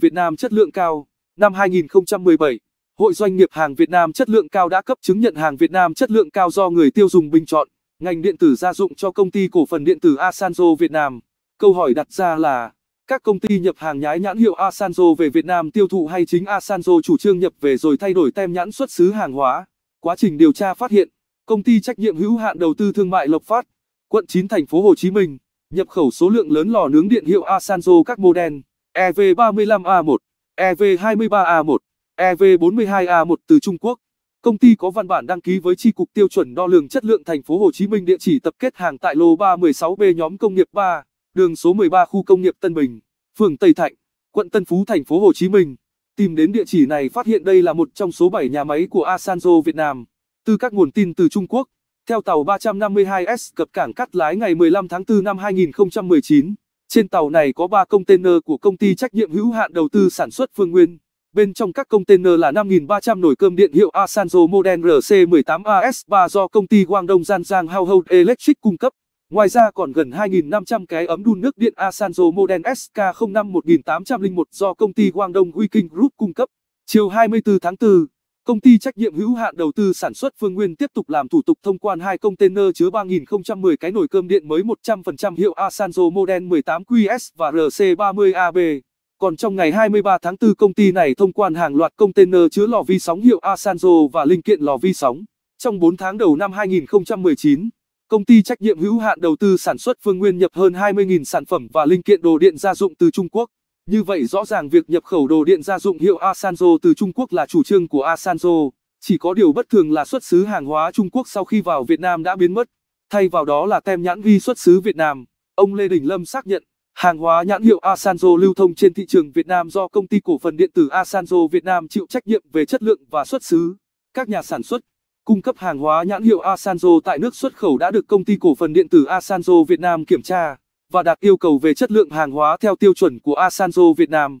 Việt Nam chất lượng cao. Năm 2017, Hội Doanh nghiệp hàng Việt Nam chất lượng cao đã cấp chứng nhận hàng Việt Nam chất lượng cao do người tiêu dùng bình chọn. Ngành điện tử gia dụng cho công ty cổ phần điện tử Asanzo Việt Nam. Câu hỏi đặt ra là các công ty nhập hàng nhái nhãn hiệu Asanzo về Việt Nam tiêu thụ hay chính Asanzo chủ trương nhập về rồi thay đổi tem nhãn xuất xứ hàng hóa. Quá trình điều tra phát hiện, công ty trách nhiệm hữu hạn đầu tư thương mại Lộc Phát, quận 9 thành phố Hồ Chí Minh, nhập khẩu số lượng lớn lò nướng điện hiệu Asanzo các model EV35A1, EV23A1, EV42A1 từ Trung Quốc. Công ty có văn bản đăng ký với Chi cục tiêu chuẩn đo lường chất lượng thành phố Hồ Chí Minh địa chỉ tập kết hàng tại lô 316B nhóm công nghiệp 3, đường số 13 khu công nghiệp Tân Bình, phường Tây Thạnh, quận Tân Phú thành phố Hồ Chí Minh. Tìm đến địa chỉ này phát hiện đây là một trong số 7 nhà máy của Asanzo Việt Nam. Từ các nguồn tin từ Trung Quốc, theo tàu 352S cập cảng cắt Lái ngày 15 tháng 4 năm 2019, trên tàu này có 3 container của công ty trách nhiệm hữu hạn đầu tư sản xuất Phương Nguyên. Bên trong các container là 5.300 nồi cơm điện hiệu Asanzo Modern RC18AS3 do công ty Guangdong Zhanjiang Household Electric cung cấp. Ngoài ra còn gần 2.500 cái ấm đun nước điện Asanzo Modern SK05 1801 do công ty Guangdong Wiking Group cung cấp. Chiều 24 tháng 4, Công ty trách nhiệm hữu hạn đầu tư sản xuất Phương Nguyên tiếp tục làm thủ tục thông quan hai container chứa 3010 cái nồi cơm điện mới 100% hiệu Asanzo Model 18QS và RC30AB. Còn trong ngày 23 tháng 4 công ty này thông quan hàng loạt container chứa lò vi sóng hiệu Asanzo và linh kiện lò vi sóng. Trong 4 tháng đầu năm 2019, công ty trách nhiệm hữu hạn đầu tư sản xuất Phương Nguyên nhập hơn 20.000 sản phẩm và linh kiện đồ điện gia dụng từ Trung Quốc. Như vậy rõ ràng việc nhập khẩu đồ điện gia dụng hiệu Asanzo từ Trung Quốc là chủ trương của Asanzo, chỉ có điều bất thường là xuất xứ hàng hóa Trung Quốc sau khi vào Việt Nam đã biến mất, thay vào đó là tem nhãn ghi xuất xứ Việt Nam. Ông Lê Đình Lâm xác nhận, hàng hóa nhãn hiệu Asanzo lưu thông trên thị trường Việt Nam do công ty cổ phần điện tử Asanzo Việt Nam chịu trách nhiệm về chất lượng và xuất xứ. Các nhà sản xuất, cung cấp hàng hóa nhãn hiệu Asanzo tại nước xuất khẩu đã được công ty cổ phần điện tử Asanzo Việt Nam kiểm tra và đạt yêu cầu về chất lượng hàng hóa theo tiêu chuẩn của Asanzo Việt Nam.